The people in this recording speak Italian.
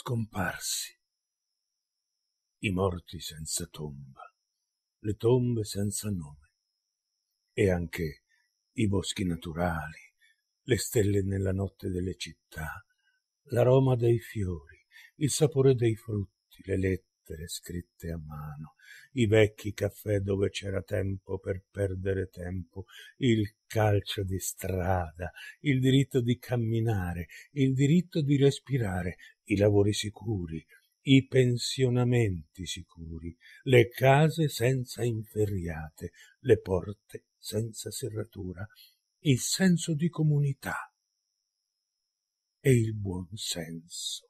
scomparsi. I morti senza tomba, le tombe senza nome, e anche i boschi naturali, le stelle nella notte delle città, l'aroma dei fiori, il sapore dei frutti, le lettere scritte a mano, i vecchi caffè dove c'era tempo per perdere tempo, il calcio di strada, il diritto di camminare, il diritto di respirare, i lavori sicuri, i pensionamenti sicuri, le case senza inferriate, le porte senza serratura, il senso di comunità e il buon senso.